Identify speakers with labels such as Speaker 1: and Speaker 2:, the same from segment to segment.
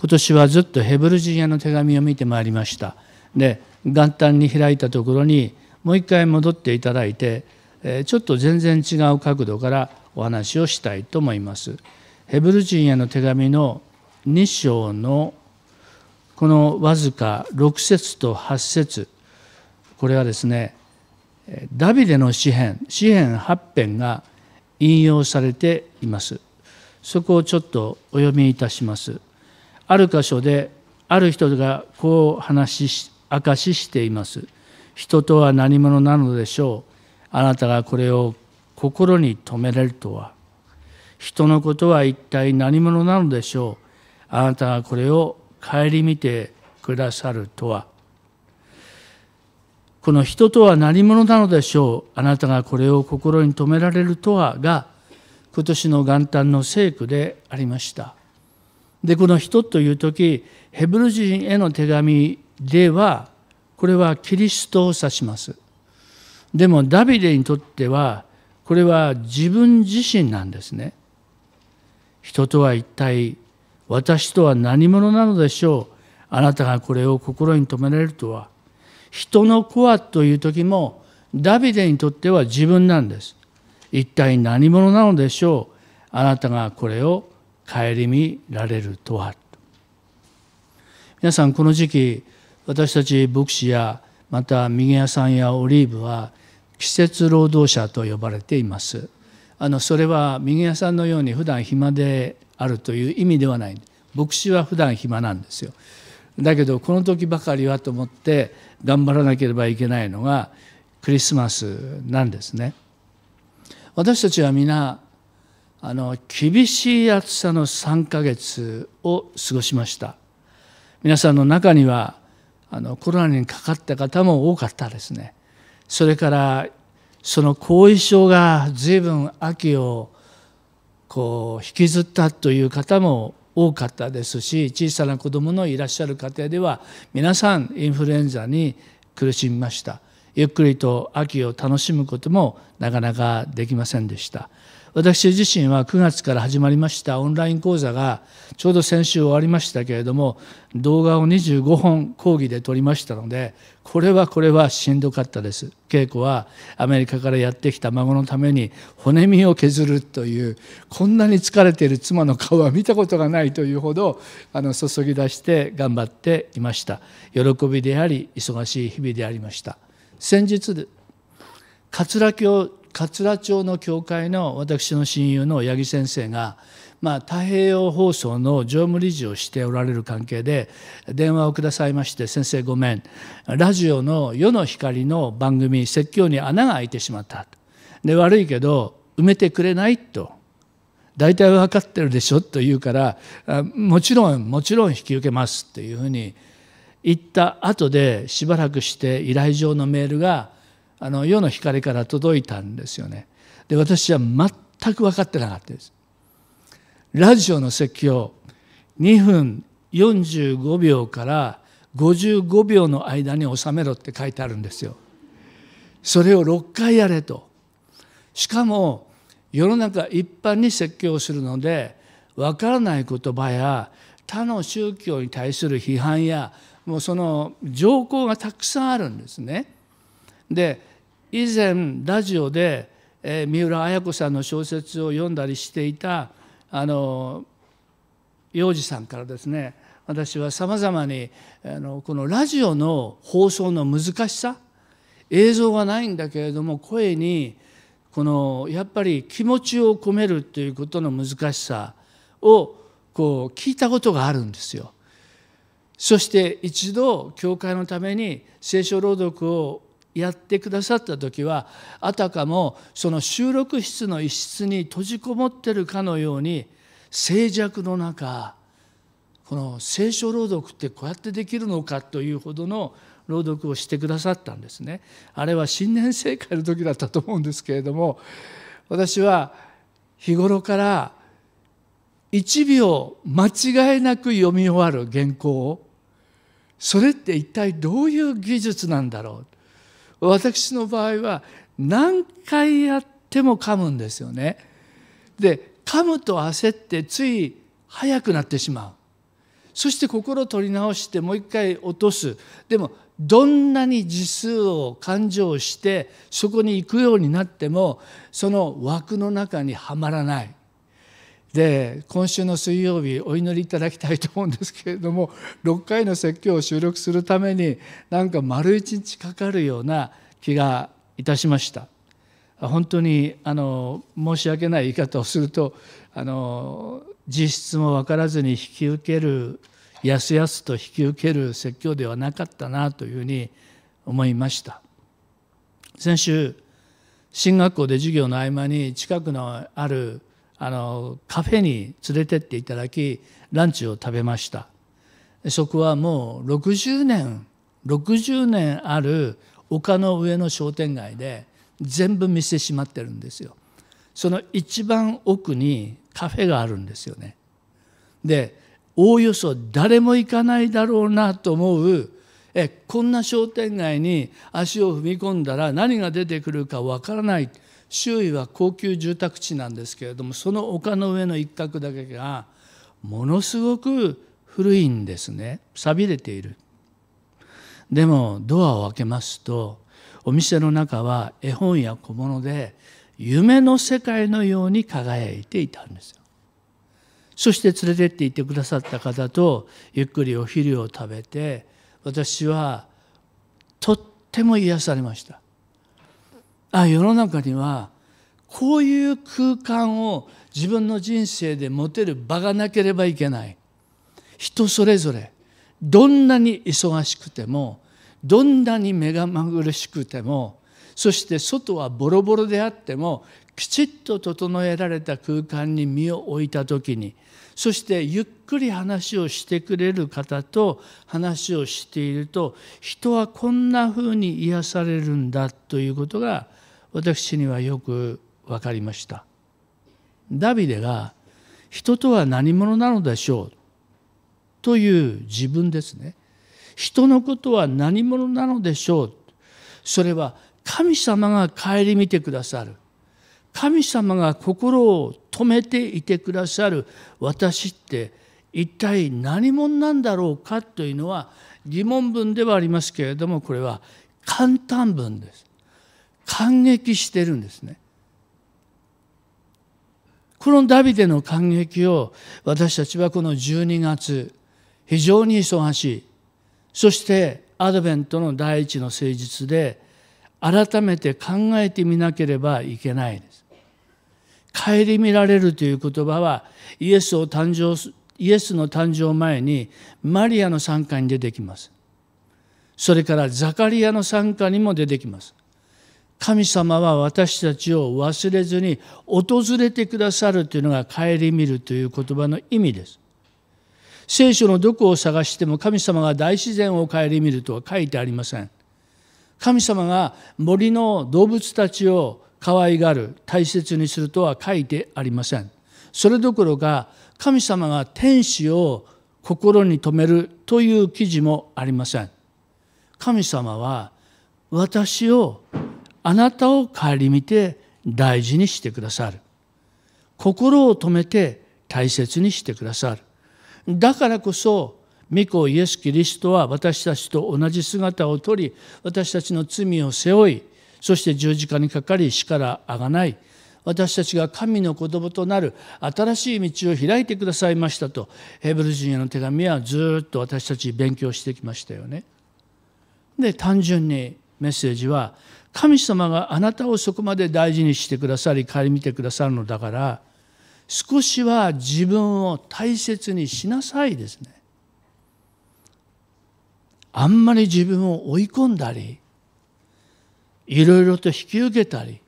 Speaker 1: 今年はずっとヘブル人への手紙を見てまいりましたで元旦に開いたところにもう一回戻っていただいてちょっと全然違う角度からお話をしたいと思います。ヘブル人への手紙の2章のこのわずか6節と8節これはですねダビデの詩編詩編8編が引用されています。そこをちょっとお読みいたします。ある箇所である人がこう話し明かししています。人とは何者なのでしょう。あなたがこれを心に留めれるとは。人のことは一体何者なのでしょう。あなたがこれを顧みてくださるとは。この人とは何者なのでしょう。あなたがこれを心に留められるとはが今年の元旦の聖句でありました。でこの人という時ヘブル人への手紙ではこれはキリストを指します。でもダビデにとってはこれは自分自身なんですね。人とは一体私とは何者なのでしょうあなたがこれを心に留められるとは。人の子はという時もダビデにとっては自分なんです。一体何者なのでしょうあなたがこれを顧みられるとは皆さんこの時期私たち牧師やまた右屋さんやオリーブは季節労働者と呼ばれていますあのそれは右屋さんのように普段暇であるという意味ではない牧師は普段暇なんですよだけどこの時ばかりはと思って頑張らなければいけないのがクリスマスなんですね私たちは皆あの厳しい暑さの3ヶ月を過ごしました皆さんの中にはあのコロナにかかった方も多かったですねそれからその後遺症が随分秋をこう引きずったという方も多かったですし小さな子どものいらっしゃる家庭では皆さんインフルエンザに苦しみましたゆっくりと秋を楽しむこともなかなかできませんでした。私自身は9月から始まりましたオンライン講座がちょうど先週終わりましたけれども動画を25本講義で撮りましたのでこれはこれはしんどかったです稽古はアメリカからやってきた孫のために骨身を削るというこんなに疲れている妻の顔は見たことがないというほどあの注ぎ出して頑張っていました喜びであり忙しい日々でありました先日葛城を桂町の教会の私の親友の八木先生が、まあ、太平洋放送の常務理事をしておられる関係で電話をくださいまして「先生ごめんラジオの世の光の番組説教に穴が開いてしまった」と「で悪いけど埋めてくれない?」と。大体分かってるでしょと言うからもちろんもちろん引き受けますというふうに言った後でしばらくして依頼状のメールがあの世の光から届いたんですよねで私は全く分かってなかったですラジオの説教2分45秒から55秒の間に収めろって書いてあるんですよそれを6回やれとしかも世の中一般に説教するので分からない言葉や他の宗教に対する批判やもうその条項がたくさんあるんですね。で以前ラジオで、えー、三浦綾子さんの小説を読んだりしていたあの幼児さんからですね私はさまざまにあのこのラジオの放送の難しさ映像がないんだけれども声にこのやっぱり気持ちを込めるということの難しさをこう聞いたことがあるんですよ。そして一度教会のために聖書朗読をやってくださった時はあたかもその収録室の一室に閉じこもってるかのように静寂の中この聖書朗読ってこうやってできるのかというほどの朗読をしてくださったんですね。あれは新年聖会の時だったと思うんですけれども私は日頃から1秒間違いなく読み終わる原稿をそれって一体どういう技術なんだろう私の場合は何回やっても噛むんですよね。で噛むと焦ってつい速くなってしまう。そして心を取り直してもう一回落とす。でもどんなに次数を勘定してそこに行くようになってもその枠の中にはまらない。で今週の水曜日お祈りいただきたいと思うんですけれども6 回の説教を収録するためになんか丸一日かかるような気がいたしました。本当にあの申し訳ない言い方をするとあの実質も分からずに引き受けるやすやすと引き受ける説教ではなかったなというふうに思いました先週進学校で授業の合間に近くのあるあのカフェに連れてっていただきランチを食べましたそこはもう60年60年ある丘の上の商店街で全部店閉まってるんですよその一番奥にカフェがあるんですよねでおおよそ誰も行かないだろうなと思うえこんな商店街に足を踏み込んだら何が出てくるかわからない周囲は高級住宅地なんですけれどもその丘の上の一角だけがものすごく古いんですね錆びれているでもドアを開けますとお店の中は絵本や小物で夢の世界のように輝いていたんですよそして連れてっていってくださった方とゆっくりお昼を食べて私はとっても癒されましたあ世の中にはこういう空間を自分の人生で持てる場がなければいけない人それぞれどんなに忙しくてもどんなに目がまぐるしくてもそして外はボロボロであってもきちっと整えられた空間に身を置いた時にそしてゆっくり話をしてくれる方と話をしていると人はこんなふうに癒されるんだということが私にはよく分かりましたダビデが「人とは何者なのでしょう」という自分ですね人のことは何者なのでしょうそれは神様が顧みてくださる神様が心を止めていてくださる私って一体何者なんだろうかというのは疑問文ではありますけれどもこれは簡単文です。感激してるんですね。このダビデの感激を私たちはこの12月非常に忙しいそしてアドベントの第一の誠実で改めて考えてみなければいけないです。顧みられるという言葉はイエスを誕生イエスの誕生前にマリアの参加に出てきます。それからザカリアの参加にも出てきます。神様は私たちを忘れずに訪れてくださるというのが顧みるという言葉の意味です。聖書のどこを探しても神様が大自然を顧みるとは書いてありません。神様が森の動物たちを可愛がる大切にするとは書いてありません。それどころか神様が天使を心に留めるという記事もありません。神様は私をあなたを顧みて大事にしてくださる心を止めて大切にしてくださるだからこそ御子イエス・キリストは私たちと同じ姿をとり私たちの罪を背負いそして十字架にかかり死からあがない私たちが神の子供となる新しい道を開いてくださいましたとヘブル人への手紙はずっと私たち勉強してきましたよね。で単純にメッセージは神様があなたをそこまで大事にしてくださり顧みてくださるのだから少しは自分を大切にしなさいですね。あんまり自分を追い込んだりいろいろと引き受けたり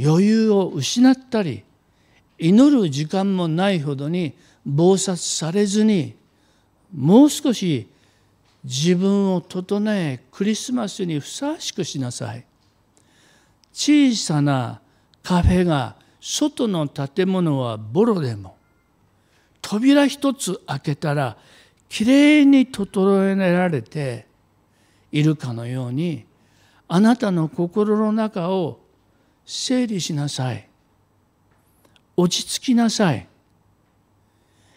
Speaker 1: 余裕を失ったり祈る時間もないほどに忙殺されずにもう少し自分を整えクリスマスにふさわしくしなさい小さなカフェが外の建物はボロでも扉一つ開けたらきれいに整えられているかのようにあなたの心の中を整理しなさい落ち着きなさい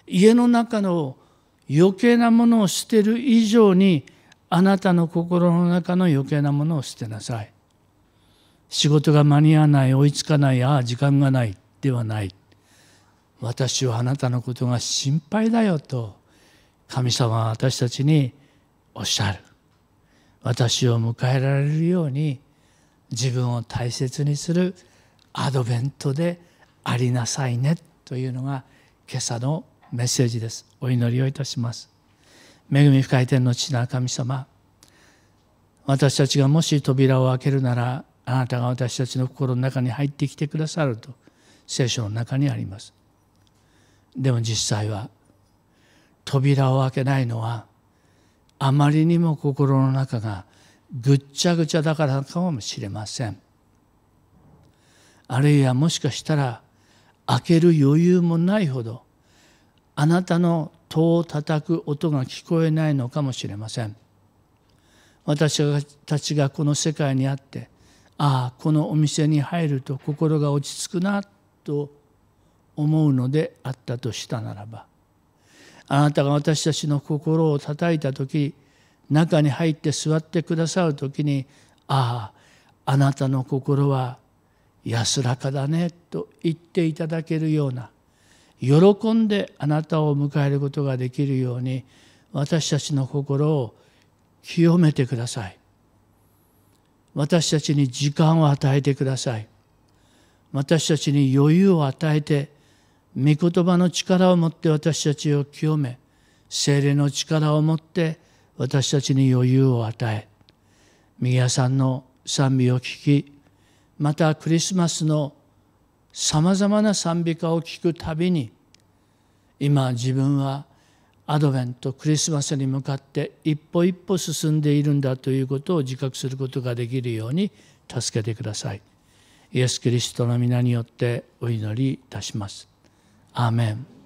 Speaker 1: 家の中の余計なものを捨てる以上にあなたの心の中の余計なものを捨てなさい。仕事が間に合わない追いつかないああ時間がないではない私はあなたのことが心配だよと神様は私たちにおっしゃる私を迎えられるように自分を大切にするアドベントでありなさいねというのが今朝のメッセージですお祈りをいたします恵み深い天の父な神様私たちがもし扉を開けるならあなたが私たちの心の中に入ってきてくださると聖書の中にありますでも実際は扉を開けないのはあまりにも心の中がぐっちゃぐちゃだからかもしれませんあるいはもしかしたら開ける余裕もないほどあなたの戸を叩く音が聞こえないのかもしれません私たちがこの世界にあってああこのお店に入ると心が落ち着くなと思うのであったとしたならばあなたが私たちの心を叩いた時中に入って座ってくださる時にあああなたの心は安らかだねと言っていただけるような喜んであなたを迎えることができるように私たちの心を清めてください私たちに時間を与えてください私たちに余裕を与えて御言葉の力を持って私たちを清め精霊の力を持って私たちに余裕を与え宮さんの賛美を聞きまたクリスマスのさまざまな賛美歌を聴くたびに今自分はアドベントクリスマスに向かって一歩一歩進んでいるんだということを自覚することができるように助けてください。イエス・キリストの皆によってお祈りいたします。アーメン